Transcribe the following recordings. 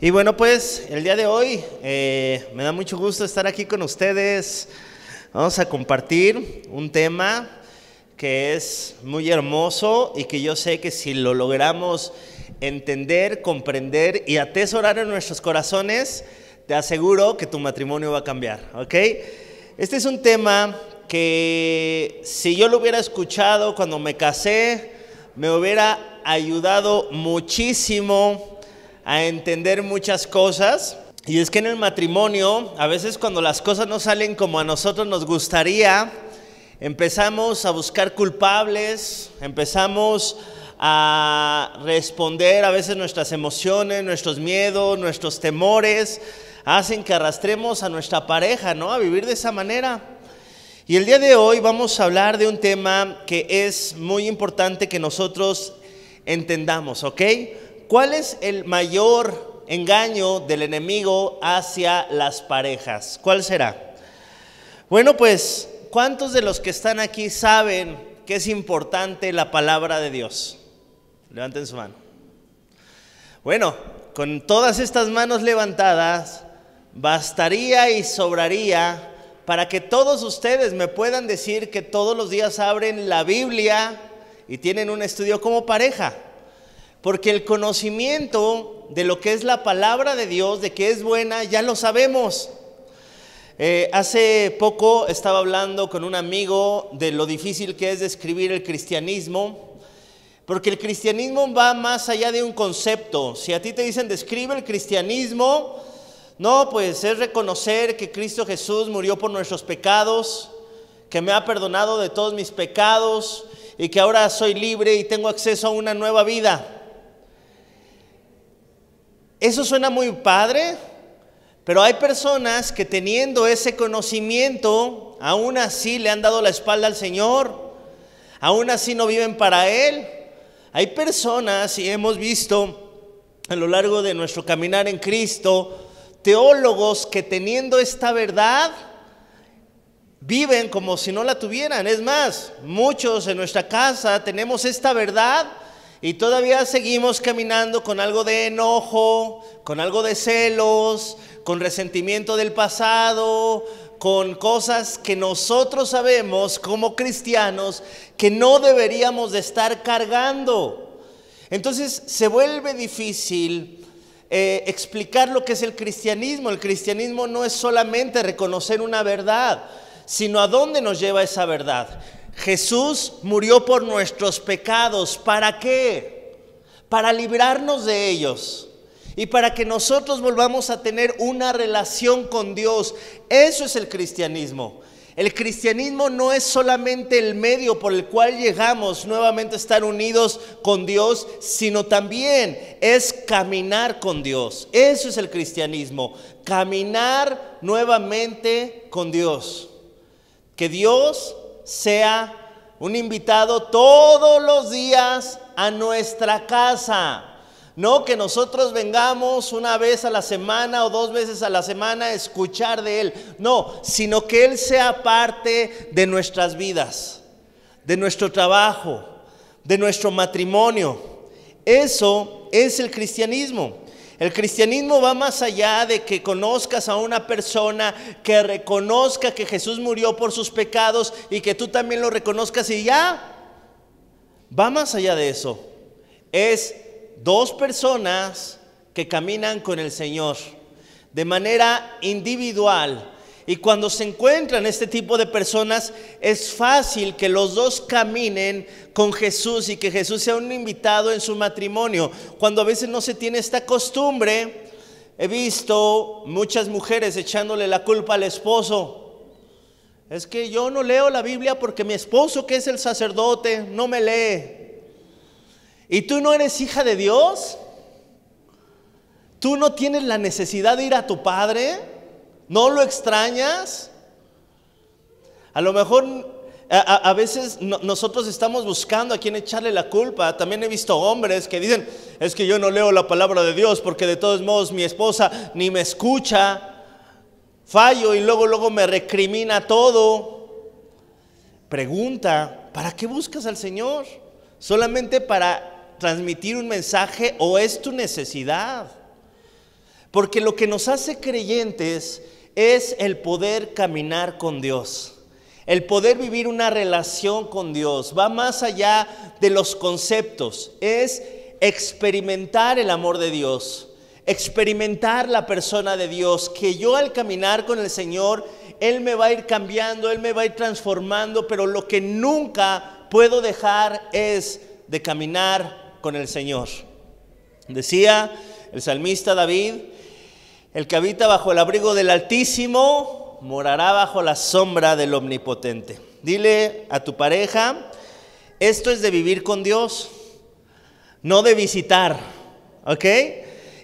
Y bueno, pues el día de hoy eh, me da mucho gusto estar aquí con ustedes. Vamos a compartir un tema que es muy hermoso y que yo sé que si lo logramos entender, comprender y atesorar en nuestros corazones, te aseguro que tu matrimonio va a cambiar, Este es un tema que si yo lo hubiera escuchado cuando me casé, me hubiera ayudado muchísimo a entender muchas cosas. Y es que en el matrimonio, a veces cuando las cosas no salen como a nosotros nos gustaría, empezamos a buscar culpables, empezamos a responder a veces nuestras emociones, nuestros miedos, nuestros temores, hacen que arrastremos a nuestra pareja, ¿no? A vivir de esa manera. Y el día de hoy vamos a hablar de un tema que es muy importante que nosotros entendamos, ¿ok? ¿cuál es el mayor engaño del enemigo hacia las parejas? ¿Cuál será? Bueno, pues, ¿cuántos de los que están aquí saben que es importante la palabra de Dios? Levanten su mano. Bueno, con todas estas manos levantadas, bastaría y sobraría para que todos ustedes me puedan decir que todos los días abren la Biblia y tienen un estudio como pareja. Porque el conocimiento de lo que es la palabra de Dios, de que es buena, ya lo sabemos. Eh, hace poco estaba hablando con un amigo de lo difícil que es describir el cristianismo, porque el cristianismo va más allá de un concepto. Si a ti te dicen describe el cristianismo, no, pues es reconocer que Cristo Jesús murió por nuestros pecados, que me ha perdonado de todos mis pecados y que ahora soy libre y tengo acceso a una nueva vida. Eso suena muy padre, pero hay personas que teniendo ese conocimiento, aún así le han dado la espalda al Señor, aún así no viven para Él. Hay personas, y hemos visto a lo largo de nuestro caminar en Cristo, teólogos que teniendo esta verdad, viven como si no la tuvieran. Es más, muchos en nuestra casa tenemos esta verdad y todavía seguimos caminando con algo de enojo, con algo de celos, con resentimiento del pasado, con cosas que nosotros sabemos como cristianos que no deberíamos de estar cargando. Entonces se vuelve difícil eh, explicar lo que es el cristianismo. El cristianismo no es solamente reconocer una verdad, sino a dónde nos lleva esa verdad. Jesús murió por nuestros pecados. ¿Para qué? Para librarnos de ellos y para que nosotros volvamos a tener una relación con Dios. Eso es el cristianismo. El cristianismo no es solamente el medio por el cual llegamos nuevamente a estar unidos con Dios, sino también es caminar con Dios. Eso es el cristianismo, caminar nuevamente con Dios. Que Dios sea un invitado todos los días a nuestra casa. No que nosotros vengamos una vez a la semana o dos veces a la semana a escuchar de Él. No, sino que Él sea parte de nuestras vidas, de nuestro trabajo, de nuestro matrimonio. Eso es el cristianismo. El cristianismo va más allá de que conozcas a una persona, que reconozca que Jesús murió por sus pecados y que tú también lo reconozcas y ya. Va más allá de eso. Es dos personas que caminan con el Señor de manera individual y cuando se encuentran este tipo de personas, es fácil que los dos caminen con Jesús y que Jesús sea un invitado en su matrimonio. Cuando a veces no se tiene esta costumbre, he visto muchas mujeres echándole la culpa al esposo. Es que yo no leo la Biblia porque mi esposo, que es el sacerdote, no me lee. ¿Y tú no eres hija de Dios? ¿Tú no tienes la necesidad de ir a tu padre? ¿No lo extrañas? A lo mejor a, veces nosotros estamos buscando a quién echarle la culpa. También he visto hombres que dicen, es que yo no leo la palabra de Dios porque de todos modos mi esposa ni me escucha, fallo y luego, luego me recrimina todo. Pregunta, ¿para qué buscas al Señor? ¿Solamente para transmitir un mensaje o es tu necesidad? Porque lo que nos hace creyentes es el poder caminar con Dios. El poder vivir una relación con Dios va más allá de los conceptos. Es experimentar el amor de Dios, experimentar la persona de Dios, que yo al caminar con el Señor, Él me va a ir cambiando, Él me va a ir transformando, pero lo que nunca puedo dejar es de caminar con el Señor. Decía el salmista David, el que habita bajo el abrigo del Altísimo morará bajo la sombra del Omnipotente. Dile a tu pareja, esto es de vivir con Dios, no de visitar, ¿ok?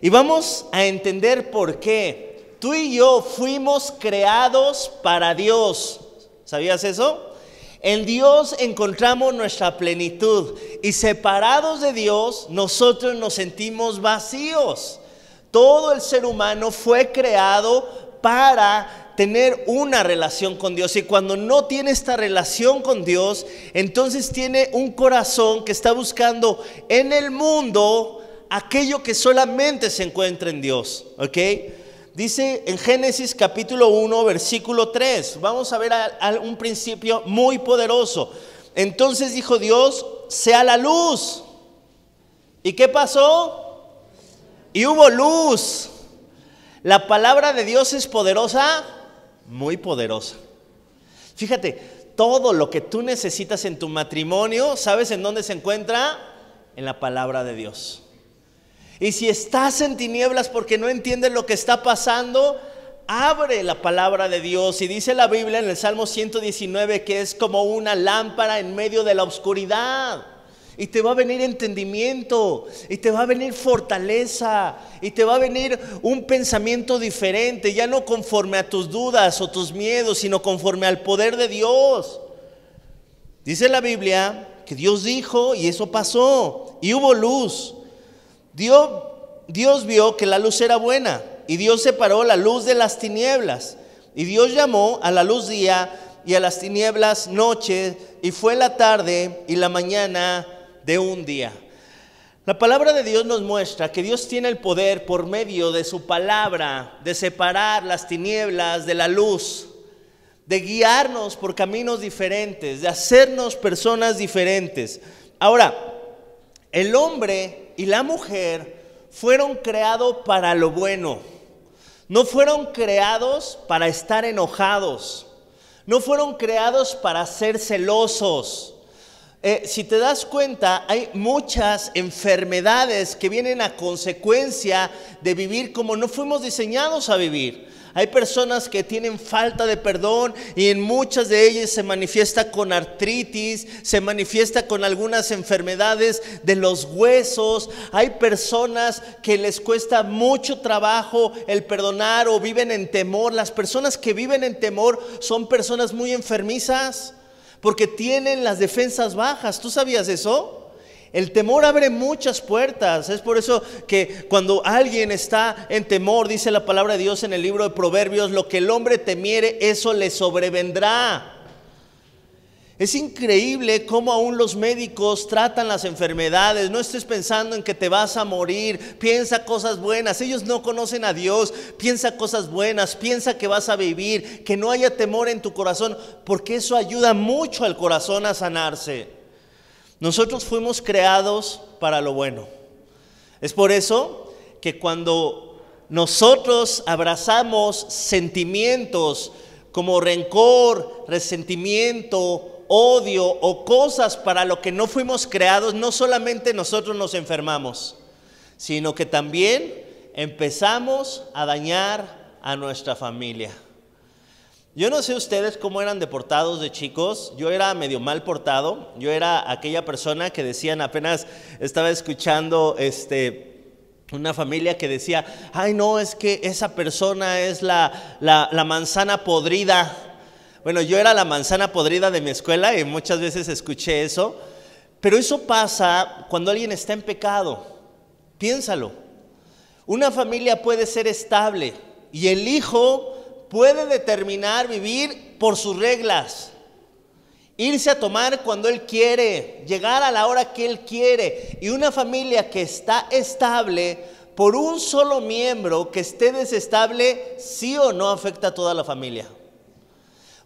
Y vamos a entender por qué. Tú y yo fuimos creados para Dios. ¿Sabías eso? En Dios encontramos nuestra plenitud y separados de Dios nosotros nos sentimos vacíos. Todo el ser humano fue creado para tener una relación con Dios. Y cuando no tiene esta relación con Dios, entonces tiene un corazón que está buscando en el mundo aquello que solamente se encuentra en Dios. ¿Ok? Dice en Génesis capítulo 1, versículo 3. Vamos a ver un principio muy poderoso. Entonces dijo Dios, sea la luz. ¿Y qué pasó? y hubo luz. La palabra de Dios es poderosa, muy poderosa. Fíjate, todo lo que tú necesitas en tu matrimonio, ¿sabes en dónde se encuentra? En la palabra de Dios. Y si estás en tinieblas porque no entiendes lo que está pasando, abre la palabra de Dios. Y dice la Biblia en el Salmo 119 que es como una lámpara en medio de la oscuridad. Y te va a venir entendimiento, y te va a venir fortaleza, y te va a venir un pensamiento diferente, ya no conforme a tus dudas o tus miedos, sino conforme al poder de Dios. Dice la Biblia que Dios dijo y eso pasó, y hubo luz. Dios, Dios vio que la luz era buena, y Dios separó la luz de las tinieblas, y Dios llamó a la luz día y a las tinieblas noche, y fue la tarde y la mañana de un día. La palabra de Dios nos muestra que Dios tiene el poder por medio de su palabra de separar las tinieblas de la luz, de guiarnos por caminos diferentes, de hacernos personas diferentes. Ahora, el hombre y la mujer fueron creados para lo bueno. No fueron creados para estar enojados. No fueron creados para ser celosos. Eh, si te das cuenta, hay muchas enfermedades que vienen a consecuencia de vivir como no fuimos diseñados a vivir. Hay personas que tienen falta de perdón y en muchas de ellas se manifiesta con artritis, se manifiesta con algunas enfermedades de los huesos. Hay personas que les cuesta mucho trabajo el perdonar o viven en temor. Las personas que viven en temor son personas muy enfermizas porque tienen las defensas bajas. ¿Tú sabías eso? El temor abre muchas puertas. Es por eso que cuando alguien está en temor, dice la palabra de Dios en el libro de Proverbios, lo que el hombre temiere, eso le sobrevendrá. Es increíble cómo aún los médicos tratan las enfermedades. No estés pensando en que te vas a morir. Piensa cosas buenas. Ellos no conocen a Dios. Piensa cosas buenas. Piensa que vas a vivir. Que no haya temor en tu corazón. Porque eso ayuda mucho al corazón a sanarse. Nosotros fuimos creados para lo bueno. Es por eso que cuando nosotros abrazamos sentimientos como rencor, resentimiento, odio o cosas para lo que no fuimos creados, no solamente nosotros nos enfermamos, sino que también empezamos a dañar a nuestra familia. Yo no sé ustedes cómo eran deportados de chicos. Yo era medio mal portado. Yo era aquella persona que decían apenas estaba escuchando este una familia que decía, ay no, es que esa persona es la, la, la manzana podrida bueno, yo era la manzana podrida de mi escuela y muchas veces escuché eso, pero eso pasa cuando alguien está en pecado. Piénsalo. Una familia puede ser estable y el hijo puede determinar vivir por sus reglas. Irse a tomar cuando él quiere, llegar a la hora que él quiere. Y una familia que está estable por un solo miembro que esté desestable, sí o no afecta a toda la familia.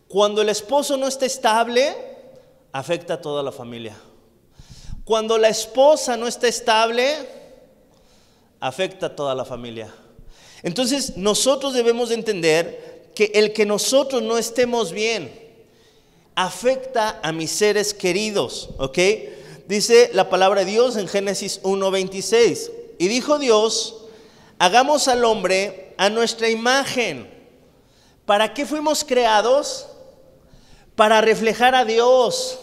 Cuando el esposo no está estable, afecta a toda la familia. Cuando la esposa no está estable, afecta a toda la familia. Entonces nosotros debemos entender que el que nosotros no estemos bien afecta a mis seres queridos, ¿ok? Dice la palabra de Dios en Génesis 1.26. Y dijo Dios, hagamos al hombre a nuestra imagen. ¿Para qué fuimos creados? para reflejar a Dios.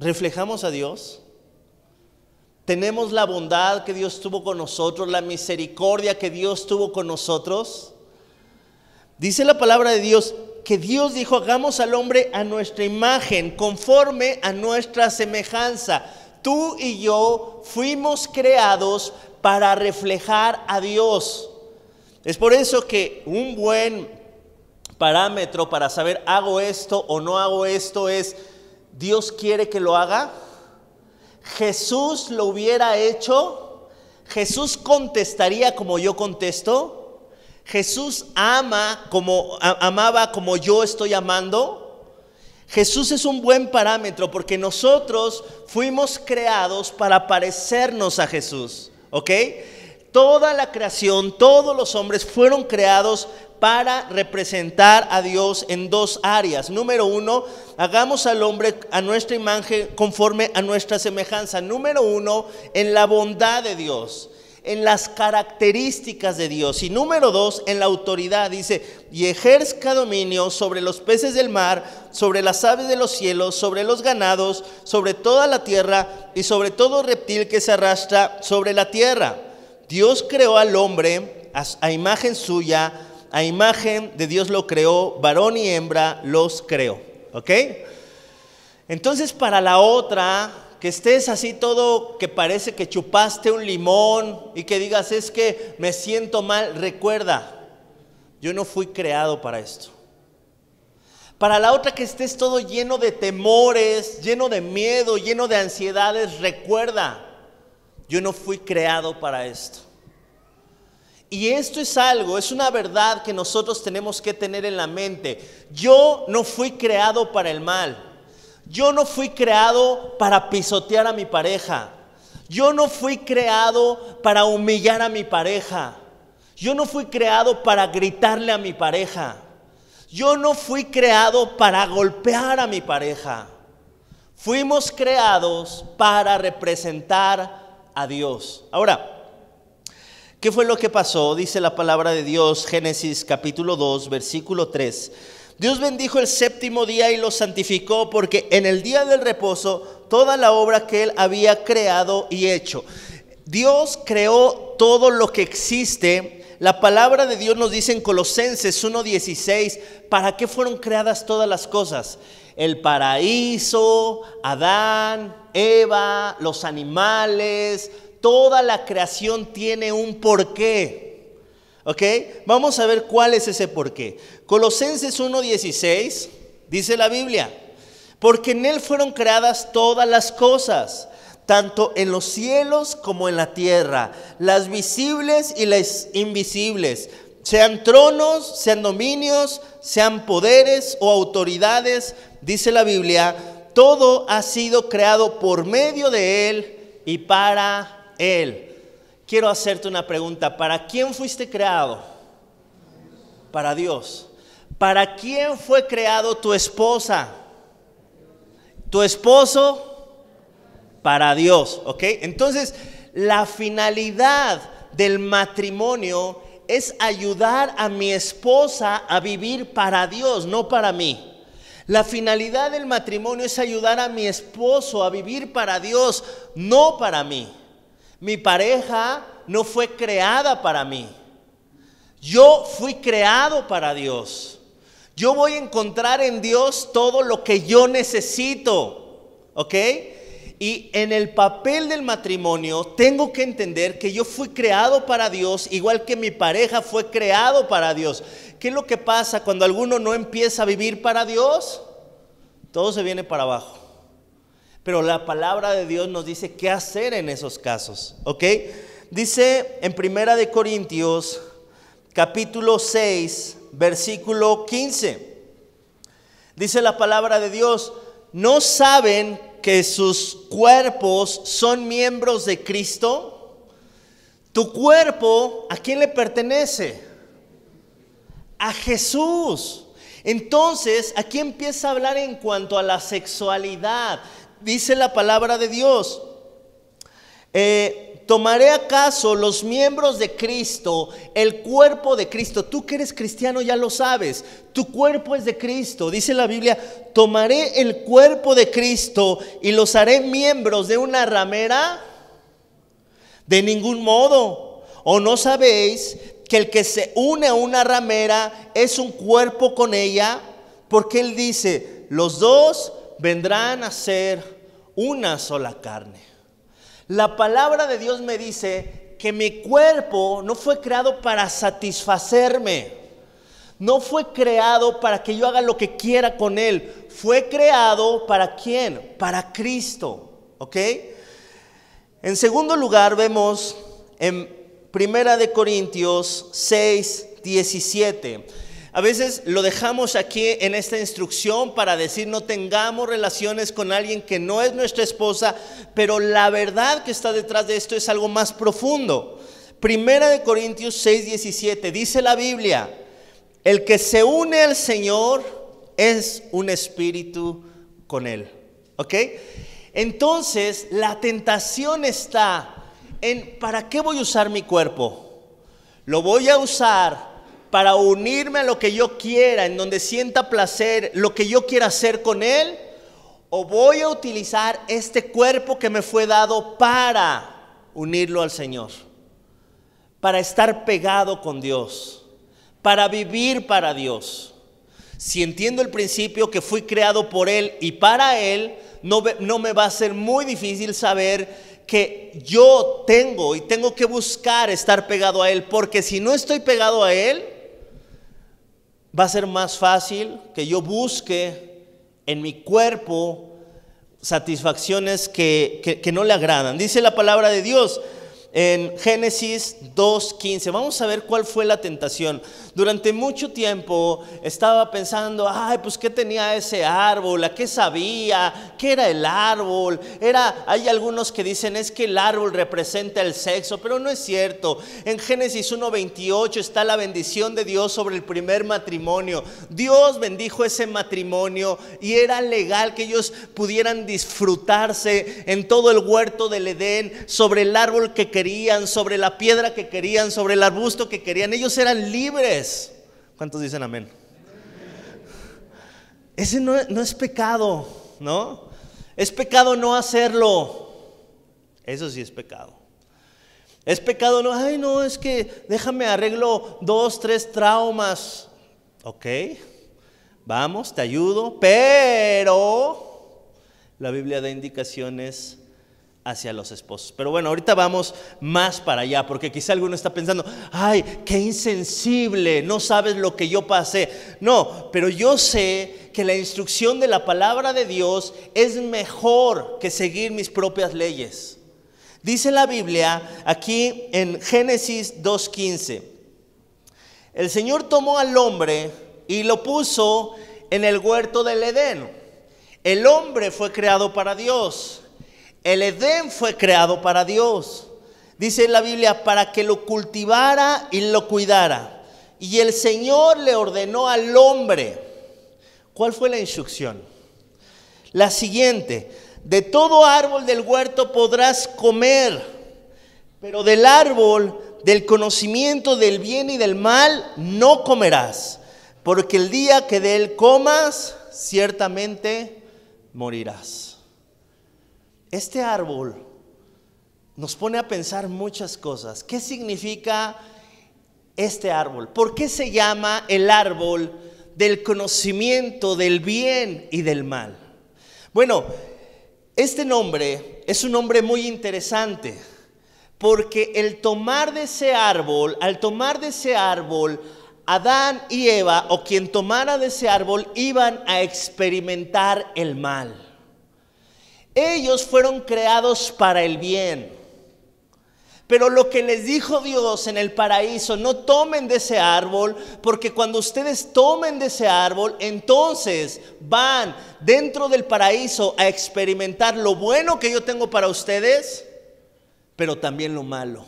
¿Reflejamos a Dios? ¿Tenemos la bondad que Dios tuvo con nosotros, la misericordia que Dios tuvo con nosotros? Dice la palabra de Dios que Dios dijo, hagamos al hombre a nuestra imagen, conforme a nuestra semejanza. Tú y yo fuimos creados para reflejar a Dios. Es por eso que un buen parámetro para saber hago esto o no hago esto es, ¿Dios quiere que lo haga? ¿Jesús lo hubiera hecho? ¿Jesús contestaría como yo contesto? ¿Jesús ama como amaba como yo estoy amando? Jesús es un buen parámetro porque nosotros fuimos creados para parecernos a Jesús, ¿ok? Toda la creación, todos los hombres fueron creados para representar a Dios en dos áreas. Número uno, hagamos al hombre a nuestra imagen conforme a nuestra semejanza. Número uno, en la bondad de Dios en las características de Dios. Y número dos, en la autoridad. Dice, y ejerzca dominio sobre los peces del mar, sobre las aves de los cielos, sobre los ganados, sobre toda la tierra y sobre todo reptil que se arrastra sobre la tierra. Dios creó al hombre a, imagen suya, a imagen de Dios lo creó, varón y hembra los creó. ¿Ok? Entonces para la otra, que estés así todo que parece que chupaste un limón y que digas es que me siento mal, recuerda, yo no fui creado para esto. Para la otra que estés todo lleno de temores, lleno de miedo, lleno de ansiedades, recuerda, yo no fui creado para esto. Y esto es algo, es una verdad que nosotros tenemos que tener en la mente. Yo no fui creado para el mal. Yo no fui creado para pisotear a mi pareja. Yo no fui creado para humillar a mi pareja. Yo no fui creado para gritarle a mi pareja. Yo no fui creado para golpear a mi pareja. Fuimos creados para representar Dios. Ahora, ¿qué fue lo que pasó? Dice la palabra de Dios, Génesis capítulo 2, versículo 3. Dios bendijo el séptimo día y lo santificó porque en el día del reposo toda la obra que él había creado y hecho. Dios creó todo lo que existe. La palabra de Dios nos dice en Colosenses 1.16, ¿para qué fueron creadas todas las cosas? el paraíso, Adán, Eva, los animales, toda la creación tiene un porqué. ¿Ok? Vamos a ver cuál es ese porqué. Colosenses 1.16 dice la Biblia, porque en Él fueron creadas todas las cosas, tanto en los cielos como en la tierra, las visibles y las invisibles, sean tronos, sean dominios, sean poderes o autoridades, dice la Biblia, todo ha sido creado por medio de Él y para Él. Quiero hacerte una pregunta, ¿para quién fuiste creado? Para Dios. ¿Para quién fue creado tu esposa? Tu esposo para Dios, ¿ok? Entonces, la finalidad del matrimonio es ayudar a mi esposa a vivir para Dios, no para mí. La finalidad del matrimonio es ayudar a mi esposo a vivir para Dios, no para mí. Mi pareja no fue creada para mí. Yo fui creado para Dios. Yo voy a encontrar en Dios todo lo que yo necesito. ¿Ok? Y en el papel del matrimonio tengo que entender que yo fui creado para Dios, igual que mi pareja fue creado para Dios. ¿Qué es lo que pasa cuando alguno no empieza a vivir para Dios? Todo se viene para abajo. Pero la palabra de Dios nos dice qué hacer en esos casos, ¿ok? Dice en Primera de Corintios, capítulo 6, versículo 15. Dice la palabra de Dios, no saben que sus cuerpos son miembros de Cristo, tu cuerpo, ¿a quién le pertenece? A Jesús. Entonces, aquí empieza a hablar en cuanto a la sexualidad. Dice la palabra de Dios. Eh, ¿tomaré acaso los miembros de Cristo, el cuerpo de Cristo? Tú que eres cristiano ya lo sabes, tu cuerpo es de Cristo. Dice la Biblia, ¿tomaré el cuerpo de Cristo y los haré miembros de una ramera? De ningún modo. ¿O no sabéis que el que se une a una ramera es un cuerpo con ella? Porque él dice, los dos vendrán a ser una sola carne. La palabra de Dios me dice que mi cuerpo no fue creado para satisfacerme. No fue creado para que yo haga lo que quiera con él. Fue creado para quién? Para Cristo. ¿Ok? En segundo lugar vemos en Primera de Corintios 6, 17 a veces lo dejamos aquí en esta instrucción para decir no tengamos relaciones con alguien que no es nuestra esposa, pero la verdad que está detrás de esto es algo más profundo. Primera de Corintios 6, dice la Biblia, el que se une al Señor es un espíritu con Él. ¿Ok? Entonces la tentación está en, ¿para qué voy a usar mi cuerpo? Lo voy a usar para unirme a lo que yo quiera, en donde sienta placer, lo que yo quiera hacer con Él? ¿O voy a utilizar este cuerpo que me fue dado para unirlo al Señor? Para estar pegado con Dios, para vivir para Dios. Si entiendo el principio que fui creado por Él y para Él, no, no me va a ser muy difícil saber que yo tengo y tengo que buscar estar pegado a Él, porque si no estoy pegado a Él, va a ser más fácil que yo busque en mi cuerpo satisfacciones que, no le agradan. Dice la palabra de Dios, en Génesis 2.15. Vamos a ver cuál fue la tentación. Durante mucho tiempo estaba pensando, ay, pues qué tenía ese árbol, a qué sabía, qué era el árbol. Era, hay algunos que dicen es que el árbol representa el sexo, pero no es cierto. En Génesis 1.28 está la bendición de Dios sobre el primer matrimonio. Dios bendijo ese matrimonio y era legal que ellos pudieran disfrutarse en todo el huerto del Edén sobre el árbol que querían sobre la piedra que querían, sobre el arbusto que querían. Ellos eran libres. ¿Cuántos dicen amén? Ese no, no es pecado, ¿no? Es pecado no hacerlo. Eso sí es pecado. Es pecado no, ay no, es que déjame arreglo dos, tres traumas. Ok, vamos, te ayudo, pero la Biblia da indicaciones hacia los esposos. Pero bueno, ahorita vamos más para allá, porque quizá alguno está pensando, ay, qué insensible, no sabes lo que yo pasé. No, pero yo sé que la instrucción de la palabra de Dios es mejor que seguir mis propias leyes. Dice la Biblia aquí en Génesis 2.15, el Señor tomó al hombre y lo puso en el huerto del Edén. El hombre fue creado para Dios el Edén fue creado para Dios. Dice la Biblia, para que lo cultivara y lo cuidara. Y el Señor le ordenó al hombre. ¿Cuál fue la instrucción? La siguiente, de todo árbol del huerto podrás comer, pero del árbol del conocimiento del bien y del mal no comerás, porque el día que de él comas, ciertamente morirás. Este árbol nos pone a pensar muchas cosas. ¿Qué significa este árbol? ¿Por qué se llama el árbol del conocimiento del bien y del mal? Bueno, este nombre es un nombre muy interesante porque el tomar de ese árbol, al tomar de ese árbol, Adán y Eva o quien tomara de ese árbol iban a experimentar el mal. Ellos fueron creados para el bien. Pero lo que les dijo Dios en el paraíso, no tomen de ese árbol, porque cuando ustedes tomen de ese árbol, entonces van dentro del paraíso a experimentar lo bueno que yo tengo para ustedes, pero también lo malo.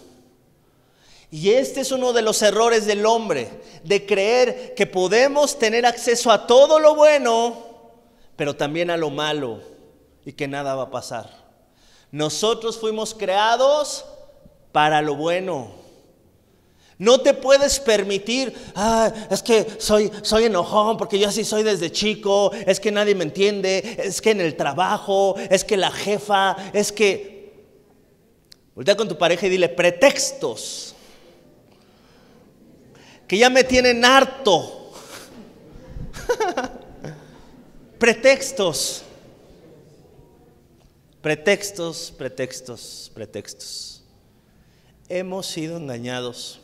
Y este es uno de los errores del hombre, de creer que podemos tener acceso a todo lo bueno, pero también a lo malo y que nada va a pasar. Nosotros fuimos creados para lo bueno. No te puedes permitir, es que soy, soy enojón porque yo así soy desde chico, es que nadie me entiende, es que en el trabajo, es que la jefa, es que... Voltea con tu pareja y dile, pretextos, que ya me tienen harto. pretextos. Pretextos, pretextos, pretextos. Hemos sido engañados.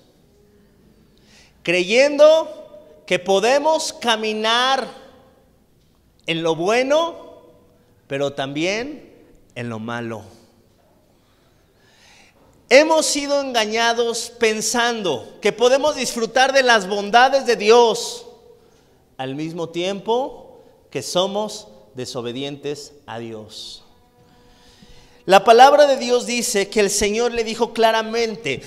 Creyendo que podemos caminar en lo bueno, pero también en lo malo. Hemos sido engañados pensando que podemos disfrutar de las bondades de Dios al mismo tiempo que somos desobedientes a Dios. La palabra de Dios dice que el Señor le dijo claramente,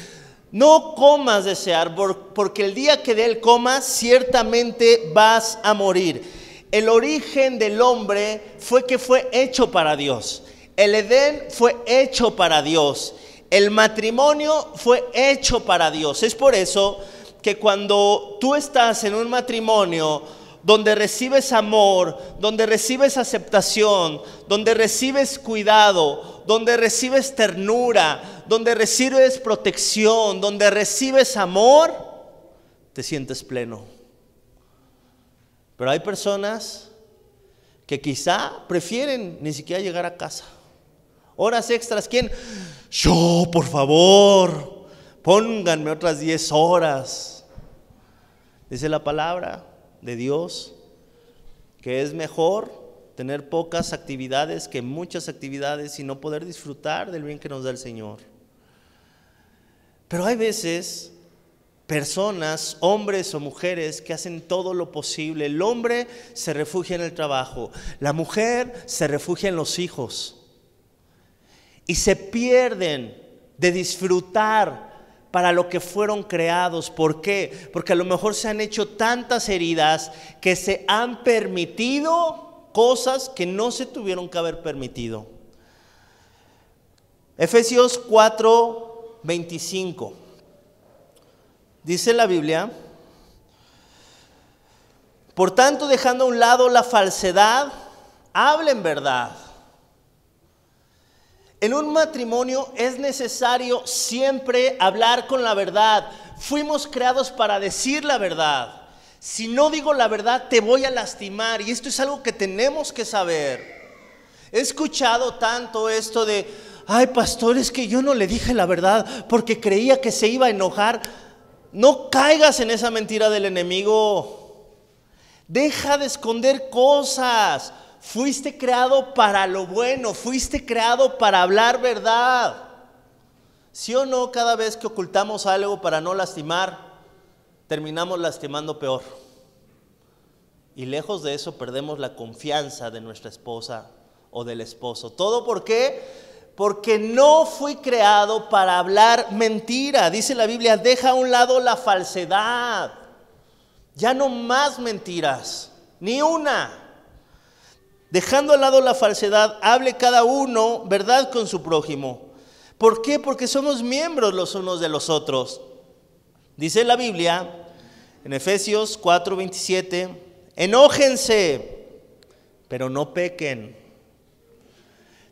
no comas de ese árbol, porque el día que de él comas, ciertamente vas a morir. El origen del hombre fue que fue hecho para Dios. El Edén fue hecho para Dios. El matrimonio fue hecho para Dios. Es por eso que cuando tú estás en un matrimonio, donde recibes amor, donde recibes aceptación, donde recibes cuidado, donde recibes ternura, donde recibes protección, donde recibes amor, te sientes pleno. Pero hay personas que quizá prefieren ni siquiera llegar a casa. Horas extras, ¿quién? Yo, por favor, pónganme otras 10 horas. Dice la palabra de Dios, que es mejor tener pocas actividades que muchas actividades y no poder disfrutar del bien que nos da el Señor. Pero hay veces personas, hombres o mujeres, que hacen todo lo posible. El hombre se refugia en el trabajo, la mujer se refugia en los hijos. Y se pierden de disfrutar para lo que fueron creados. ¿Por qué? Porque a lo mejor se han hecho tantas heridas que se han permitido cosas que no se tuvieron que haber permitido. Efesios 4.25 Dice la Biblia, por tanto dejando a un lado la falsedad, hablen verdad en un matrimonio es necesario siempre hablar con la verdad. Fuimos creados para decir la verdad. Si no digo la verdad, te voy a lastimar. Y esto es algo que tenemos que saber. He escuchado tanto esto de, ay pastor, es que yo no le dije la verdad porque creía que se iba a enojar. No caigas en esa mentira del enemigo. Deja de esconder cosas. Fuiste creado para lo bueno, fuiste creado para hablar verdad. ¿Sí o no cada vez que ocultamos algo para no lastimar, terminamos lastimando peor? Y lejos de eso perdemos la confianza de nuestra esposa o del esposo. ¿Todo por qué? Porque no fui creado para hablar mentira. Dice la Biblia, deja a un lado la falsedad. Ya no más mentiras, ni una. Dejando al lado la falsedad, hable cada uno verdad con su prójimo. ¿Por qué? Porque somos miembros los unos de los otros. Dice la Biblia en Efesios 4:27, enójense, pero no pequen.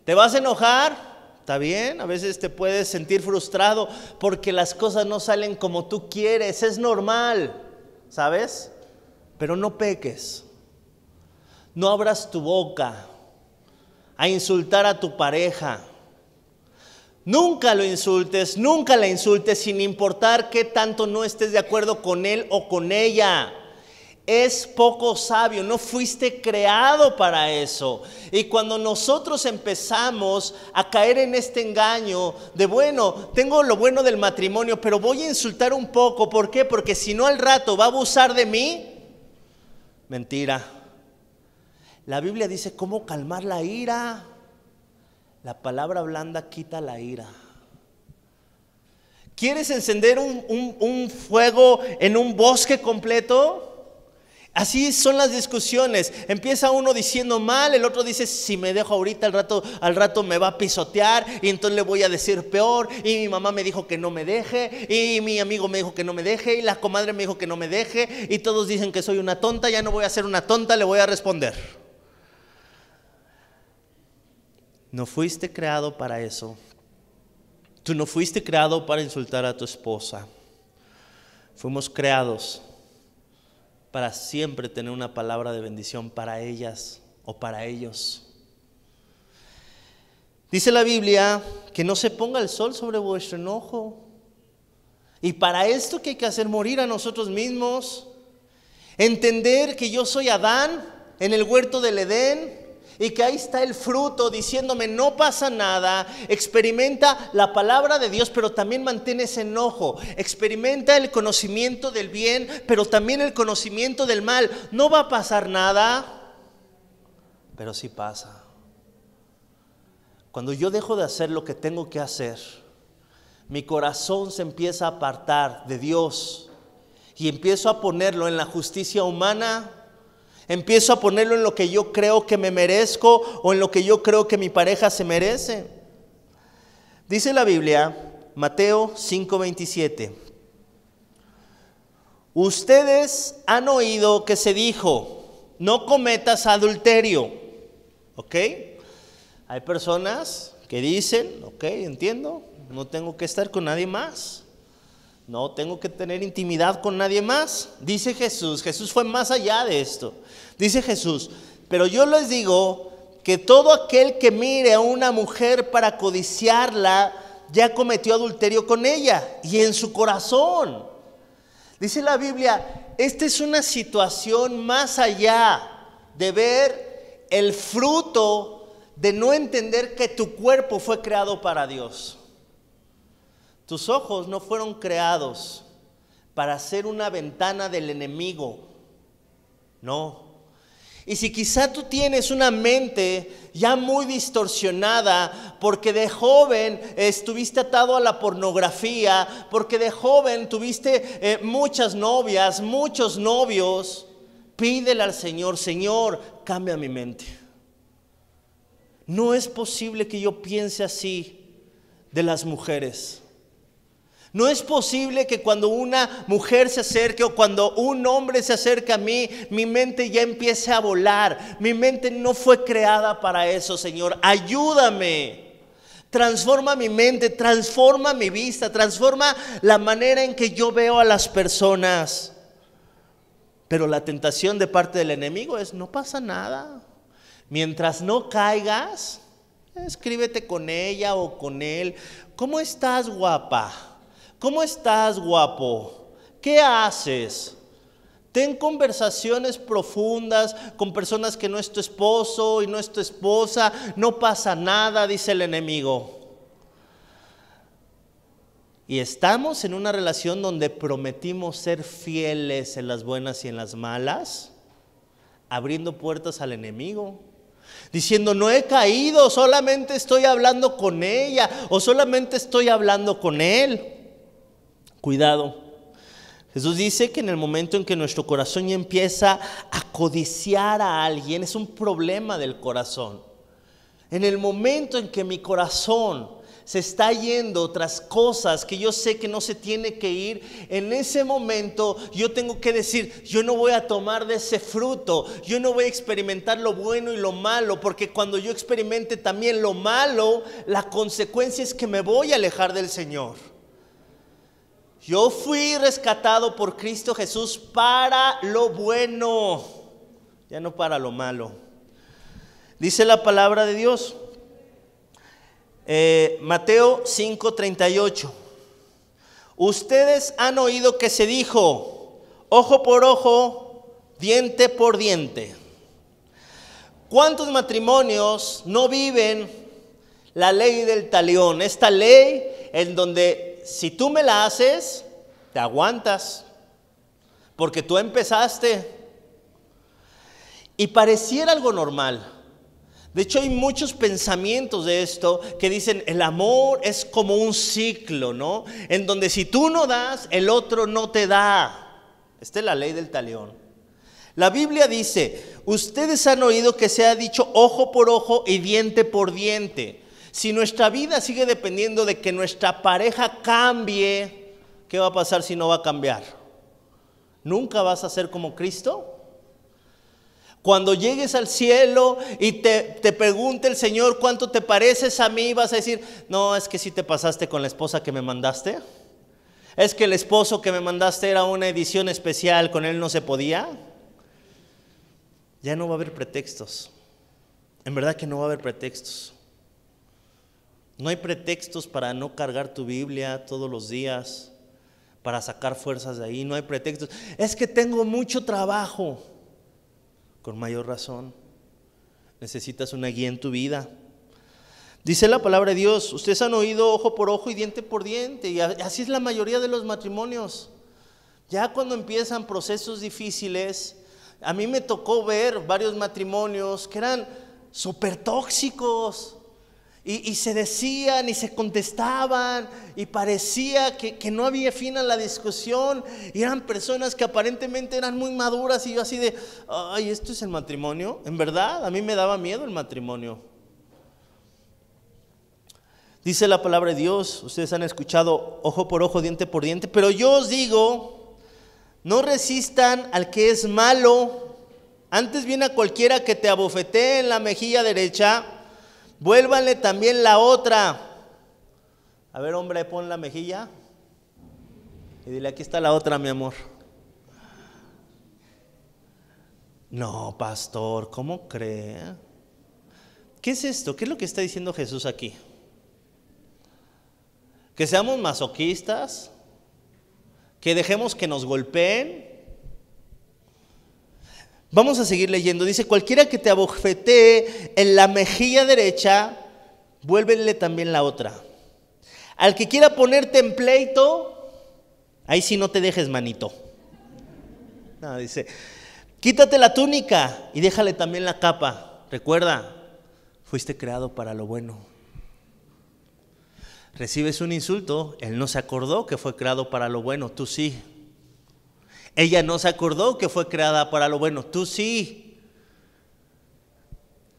¿Te vas a enojar? Está bien, a veces te puedes sentir frustrado porque las cosas no salen como tú quieres, es normal, ¿sabes? Pero no peques. No abras tu boca a insultar a tu pareja. Nunca lo insultes, nunca la insultes sin importar qué tanto no estés de acuerdo con él o con ella. Es poco sabio, no fuiste creado para eso. Y cuando nosotros empezamos a caer en este engaño de, bueno, tengo lo bueno del matrimonio, pero voy a insultar un poco, ¿por qué? Porque si no al rato va a abusar de mí. Mentira la Biblia dice cómo calmar la ira. La palabra blanda quita la ira. ¿Quieres encender un, fuego en un bosque completo? Así son las discusiones. Empieza uno diciendo mal, el otro dice, si me dejo ahorita al rato, al rato me va a pisotear y entonces le voy a decir peor. Y mi mamá me dijo que no me deje, y mi amigo me dijo que no me deje, y la comadre me dijo que no me deje, y todos dicen que soy una tonta, ya no voy a ser una tonta, le voy a responder. No fuiste creado para eso. Tú no fuiste creado para insultar a tu esposa. Fuimos creados para siempre tener una palabra de bendición para ellas o para ellos. Dice la Biblia que no se ponga el sol sobre vuestro enojo. Y para esto que hay que hacer morir a nosotros mismos, entender que yo soy Adán en el huerto del Edén, y que ahí está el fruto diciéndome, no pasa nada, experimenta la palabra de Dios, pero también mantienes ese enojo, experimenta el conocimiento del bien, pero también el conocimiento del mal, no va a pasar nada, pero sí pasa. Cuando yo dejo de hacer lo que tengo que hacer, mi corazón se empieza a apartar de Dios y empiezo a ponerlo en la justicia humana, Empiezo a ponerlo en lo que yo creo que me merezco o en lo que yo creo que mi pareja se merece. Dice la Biblia, Mateo 5:27, ustedes han oído que se dijo, no cometas adulterio, ¿ok? Hay personas que dicen, ok, entiendo, no tengo que estar con nadie más. No tengo que tener intimidad con nadie más. Dice Jesús, Jesús fue más allá de esto. Dice Jesús, pero yo les digo que todo aquel que mire a una mujer para codiciarla, ya cometió adulterio con ella y en su corazón. Dice la Biblia, esta es una situación más allá de ver el fruto de no entender que tu cuerpo fue creado para Dios. Tus ojos no fueron creados para ser una ventana del enemigo. No. Y si quizá tú tienes una mente ya muy distorsionada porque de joven estuviste atado a la pornografía, porque de joven tuviste eh, muchas novias, muchos novios, pídele al Señor, Señor, cambia mi mente. No es posible que yo piense así de las mujeres. No es posible que cuando una mujer se acerque o cuando un hombre se acerque a mí, mi mente ya empiece a volar. Mi mente no fue creada para eso, Señor. Ayúdame. Transforma mi mente, transforma mi vista, transforma la manera en que yo veo a las personas. Pero la tentación de parte del enemigo es, no pasa nada. Mientras no caigas, escríbete con ella o con él. ¿Cómo estás, guapa? ¿Cómo estás, guapo? ¿Qué haces? Ten conversaciones profundas con personas que no es tu esposo y no es tu esposa. No pasa nada, dice el enemigo. Y estamos en una relación donde prometimos ser fieles en las buenas y en las malas, abriendo puertas al enemigo diciendo, no he caído, solamente estoy hablando con ella o solamente estoy hablando con él. Cuidado. Jesús dice que en el momento en que nuestro corazón empieza a codiciar a alguien, es un problema del corazón. En el momento en que mi corazón se está yendo tras cosas que yo sé que no se tiene que ir, en ese momento yo tengo que decir, yo no voy a tomar de ese fruto, yo no voy a experimentar lo bueno y lo malo, porque cuando yo experimente también lo malo, la consecuencia es que me voy a alejar del Señor. Yo fui rescatado por Cristo Jesús para lo bueno, ya no para lo malo. Dice la palabra de Dios. Eh, Mateo 5:38. Ustedes han oído que se dijo, ojo por ojo, diente por diente. ¿Cuántos matrimonios no viven la ley del talión? Esta ley en donde si tú me la haces, te aguantas, porque tú empezaste. Y pareciera algo normal. De hecho, hay muchos pensamientos de esto que dicen, el amor es como un ciclo, ¿no? En donde si tú no das, el otro no te da. Esta es la ley del talión. La Biblia dice, ustedes han oído que se ha dicho ojo por ojo y diente por diente. Si nuestra vida sigue dependiendo de que nuestra pareja cambie, ¿qué va a pasar si no va a cambiar? ¿Nunca vas a ser como Cristo? Cuando llegues al cielo y te, pregunte el Señor cuánto te pareces a mí, vas a decir, no, es que si sí te pasaste con la esposa que me mandaste. Es que el esposo que me mandaste era una edición especial, con él no se podía. Ya no va a haber pretextos. En verdad que no va a haber pretextos. No hay pretextos para no cargar tu Biblia todos los días, para sacar fuerzas de ahí. No hay pretextos. Es que tengo mucho trabajo. Con mayor razón. Necesitas una guía en tu vida. Dice la palabra de Dios, ustedes han oído ojo por ojo y diente por diente, y así es la mayoría de los matrimonios. Ya cuando empiezan procesos difíciles, a mí me tocó ver varios matrimonios que eran súper tóxicos, y, se decían y se contestaban y parecía que, no había fin a la discusión. Y eran personas que aparentemente eran muy maduras y yo así de, ay, esto es el matrimonio. En verdad, a mí me daba miedo el matrimonio. Dice la palabra de Dios, ustedes han escuchado ojo por ojo, diente por diente, pero yo os digo, no resistan al que es malo. Antes viene a cualquiera que te abofetee en la mejilla derecha Vuélvanle también la otra. A ver, hombre, pon la mejilla. Y dile, aquí está la otra, mi amor. No, pastor, ¿cómo cree? ¿Qué es esto? ¿Qué es lo que está diciendo Jesús aquí? ¿Que seamos masoquistas? ¿Que dejemos que nos golpeen? Vamos a seguir leyendo. Dice, cualquiera que te abofetee en la mejilla derecha, vuélvele también la otra. Al que quiera ponerte en pleito, ahí sí no te dejes, manito. dice, quítate la túnica y déjale también la capa. Recuerda, fuiste creado para lo bueno. Recibes un insulto, él no se acordó que fue creado para lo bueno, tú sí. Ella no se acordó que fue creada para lo bueno, tú sí.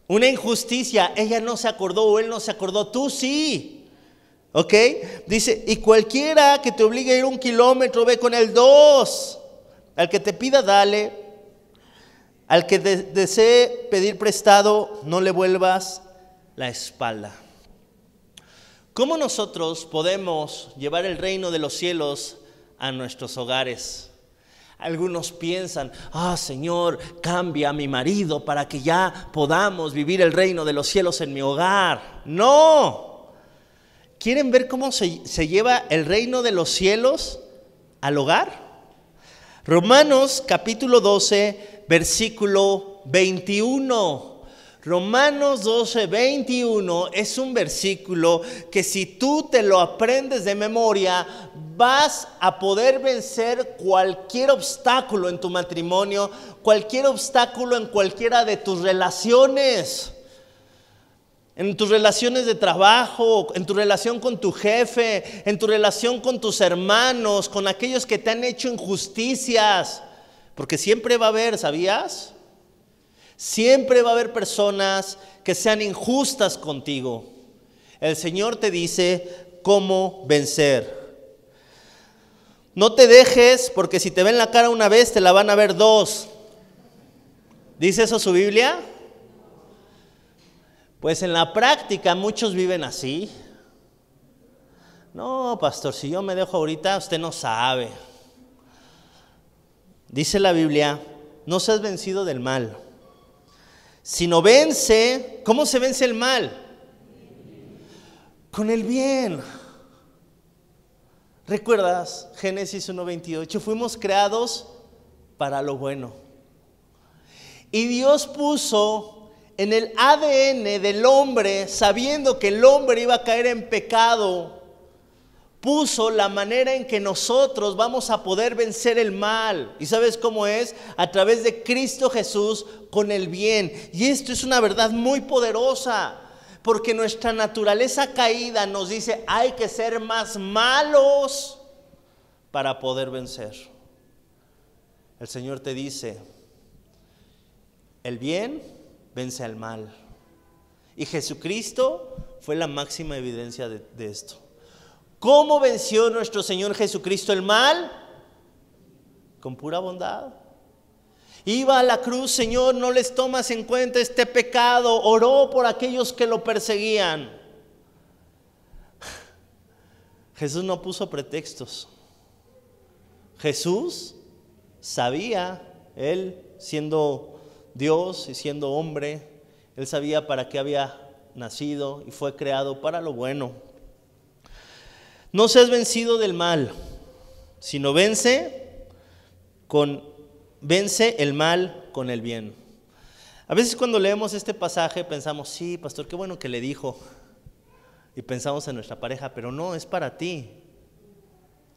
Una injusticia, ella no se acordó o él no se acordó, tú sí. ¿Ok? Dice, y cualquiera que te obligue a ir un kilómetro, ve con el dos. Al que te pida, dale. Al que desee pedir prestado, no le vuelvas la espalda. ¿Cómo nosotros podemos llevar el reino de los cielos a nuestros hogares? Algunos piensan, ah Señor, cambia a mi marido para que ya podamos vivir el reino de los cielos en mi hogar. No. ¿Quieren ver cómo se, se lleva el reino de los cielos al hogar? Romanos capítulo 12, versículo 21. Romanos 12, 21 es un versículo que si tú te lo aprendes de memoria, vas a poder vencer cualquier obstáculo en tu matrimonio, cualquier obstáculo en cualquiera de tus relaciones en tus relaciones de trabajo, en tu relación con tu jefe, en tu relación con tus hermanos, con aquellos que te han hecho injusticias, porque siempre va a haber, ¿sabías? Siempre va a haber personas que sean injustas contigo. El Señor te dice cómo vencer. No te dejes, porque si te ven la cara una vez, te la van a ver dos. ¿Dice eso su Biblia? Pues en la práctica muchos viven así. No, pastor, si yo me dejo ahorita, usted no sabe. Dice la Biblia, no seas vencido del mal si no vence, ¿cómo se vence el mal? Con el bien. ¿Recuerdas Génesis 1.28? Fuimos creados para lo bueno. Y Dios puso en el ADN del hombre, sabiendo que el hombre iba a caer en pecado, puso la manera en que nosotros vamos a poder vencer el mal. ¿Y sabes cómo es? A través de Cristo Jesús con el bien. Y esto es una verdad muy poderosa, porque nuestra naturaleza caída nos dice, hay que ser más malos para poder vencer. El Señor te dice, el bien vence al mal. Y Jesucristo fue la máxima evidencia de, de esto. ¿Cómo venció nuestro Señor Jesucristo el mal? Con pura bondad. Iba a la cruz, Señor, no les tomas en cuenta este pecado. Oró por aquellos que lo perseguían. Jesús no puso pretextos. Jesús sabía, él siendo Dios y siendo hombre, él sabía para qué había nacido y fue creado para lo bueno no seas vencido del mal, sino vence con vence el mal con el bien. A veces cuando leemos este pasaje pensamos, sí, pastor, qué bueno que le dijo. Y pensamos en nuestra pareja, pero no, es para ti.